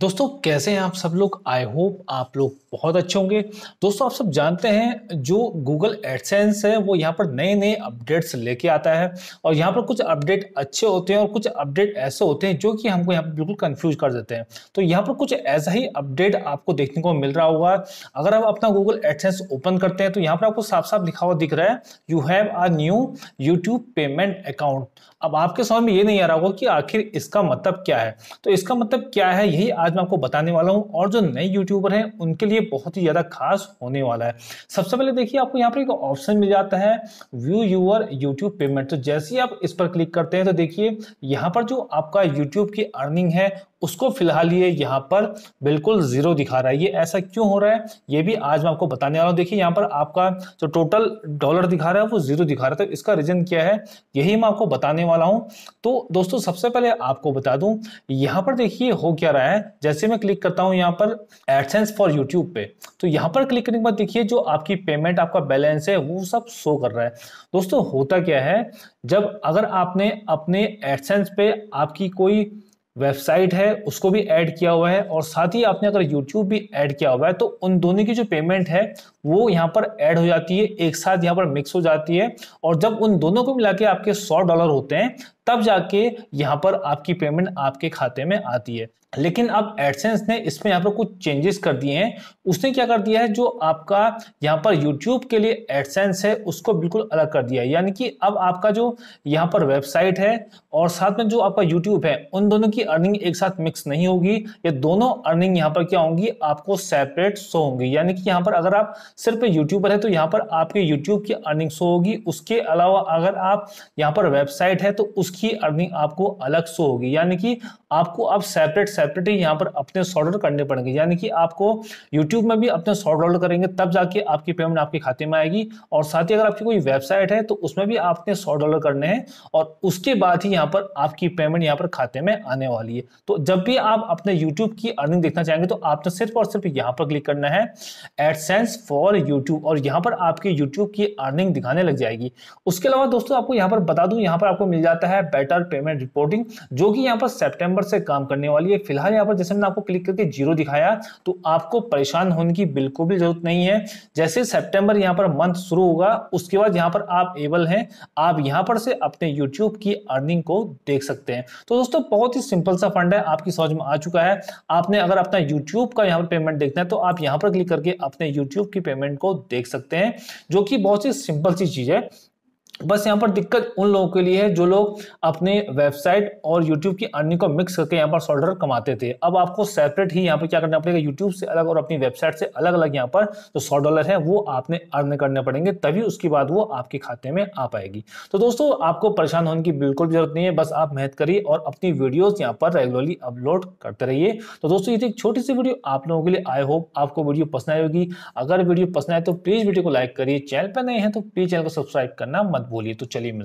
दोस्तों कैसे हैं आप सब लोग आई होप आप लोग बहुत अच्छे होंगे दोस्तों आप सब जानते हैं जो गूगल एडसेंस है वो यहाँ पर नए नए अपडेट्स लेके आता है और यहाँ पर कुछ अपडेट अच्छे होते हैं और कुछ अपडेट ऐसे होते हैं जो कि हमको यहाँ पर बिल्कुल कंफ्यूज कर देते हैं तो यहाँ पर कुछ ऐसा ही अपडेट आपको देखने को मिल रहा होगा अगर आप अपना गूगल एडसेंस ओपन करते हैं तो यहाँ पर आपको साफ साफ लिखा हुआ दिख रहा है you have a new YouTube payment account अब आपके समझ में ये नहीं आ रहा होगा कि आखिर इसका मतलब क्या है तो इसका मतलब क्या है यही आज आज मैं आपको बताने वाला हूँ और जो नए यूट्यूबर हैं उनके लिए बहुत ही ज़्यादा खास होने वाला है सबसे पहले देखिए आपको यहाँ पर एक ऑप्शन मिल जाता है व्यू यूअर यूट्यूब पेमेंट तो जैसे ही आप इस पर क्लिक करते हैं तो देखिए यहाँ पर जो आपका यूट्यूब की अर्निंग है उसको फिलहाल ये यहाँ पर बिल्कुल जीरो दिखा रहा है ये ऐसा क्यों हो रहा है ये भी आज मैं आपको बताने वाला हूँ देखिए यहाँ पर आपका जो टोटल डॉलर दिखा रहा है वो जीरो दिखा रहा है तो इसका रीजन क्या है यही मैं आपको बताने वाला हूँ तो दोस्तों सबसे पहले आपको बता दूँ यहाँ पर देखिए हो क्या रहा है जैसे मैं क्लिक करता हूँ यहाँ पर एडसेंस फॉर यूट्यूब पे तो यहाँ पर क्लिक करने के बाद देखिए जो आपकी पेमेंट आपका बैलेंस है वो सब शो कर रहा है दोस्तों होता क्या है जब अगर आपने अपने एडसेंस पे आपकी कोई वेबसाइट है उसको भी ऐड किया हुआ है और साथ ही आपने अगर यूट्यूब भी ऐड किया हुआ है तो उन दोनों की जो पेमेंट है वो यहाँ पर ऐड हो जाती है एक साथ यहाँ पर मिक्स हो जाती है और जब उन दोनों को मिला के आपके सौ डॉलर होते हैं तब जाके यहाँ पर आपकी पेमेंट आपके खाते में आती है लेकिन अब एडसेंस ने इसमें यहाँ पर कुछ चेंजेस कर दिए हैं उसने क्या कर दिया है जो आपका यहाँ पर यूट्यूब के लिए एडसेंस है उसको बिल्कुल अलग कर दिया है यानी कि अब आपका जो यहाँ पर वेबसाइट है और साथ में जो आपका यूट्यूब है उन दोनों की अर्निंग एक साथ मिक्स नहीं होगी ये दोनों अर्निंग यहाँ पर क्या होंगी आपको सेपरेट शो होंगी यानी कि यहाँ पर अगर आप सिर्फ यूट्यूबर है तो यहाँ पर आपके यूट्यूब की अर्निंग शो होगी उसके अलावा अगर आप यहाँ पर वेबसाइट है तो उसकी की अर्निंग आपको अलग से होगी यानी कि आपको अब सेपरेट सेपरेट ही यहाँ पर अपने शॉर्ट ऑर्डर करने पड़ेंगे यानी कि आपको यूट्यूब में भी अपने शॉर्ट ऑर्डर करेंगे तब जाके आपकी पेमेंट आपके खाते में आएगी और साथ ही अगर आपकी कोई वेबसाइट है तो उसमें भी आपने शॉर्ट ऑर्डर करने हैं और उसके बाद ही यहाँ पर आपकी पेमेंट यहाँ पर खाते में आने वाली है तो जब भी आप अपने यूट्यूब की अर्निंग देखना चाहेंगे तो आपने सिर्फ और सिर्फ यहाँ पर क्लिक करना है एडसेंस फॉर यूट्यूब और यहाँ पर आपकी यूट्यूब की अर्निंग दिखाने लग जाएगी उसके अलावा दोस्तों आपको यहाँ पर बता दूं यहाँ पर आपको मिल जाता है है बेटर पेमेंट रिपोर्टिंग जो कि यहाँ पर सेप्टेम्बर से काम करने वाली है फिलहाल यहाँ पर जैसे मैंने आपको क्लिक करके जीरो दिखाया तो आपको परेशान होने की बिल्कुल भी जरूरत नहीं है जैसे सेप्टेम्बर यहाँ पर मंथ शुरू होगा उसके बाद यहाँ पर आप एबल हैं आप यहाँ पर से अपने यूट्यूब की अर्निंग को देख सकते हैं तो दोस्तों बहुत ही सिंपल सा फंड है आपकी समझ में आ चुका है आपने अगर अपना यूट्यूब का यहाँ पर पेमेंट देखना है तो आप यहाँ पर क्लिक करके अपने यूट्यूब की पेमेंट को देख सकते हैं जो कि बहुत ही सिंपल सी चीज है बस यहाँ पर दिक्कत उन लोगों के लिए है जो लोग अपने वेबसाइट और यूट्यूब की अर्निंग को मिक्स करके यहाँ पर सॉल्डर कमाते थे अब आपको सेपरेट ही यहाँ पर क्या करना पड़ेगा यूट्यूब से अलग और अपनी वेबसाइट से अलग अलग यहाँ पर जो सौ डॉलर है वो आपने अर्न करने पड़ेंगे तभी उसके बाद वो आपके खाते में आ पाएगी तो दोस्तों आपको परेशान होने की बिल्कुल भी जरूरत नहीं है बस आप मेहनत करिए और अपनी वीडियोज यहाँ पर रेगुलरली अपलोड करते रहिए तो दोस्तों ये एक छोटी सी वीडियो आप लोगों के लिए आई होप आपको वीडियो पसंद आएगी होगी अगर वीडियो पसंद आए तो प्लीज वीडियो को लाइक करिए चैनल पर नए हैं तो प्लीज चैनल को सब्सक्राइब करना मत बोलिए तो चलिए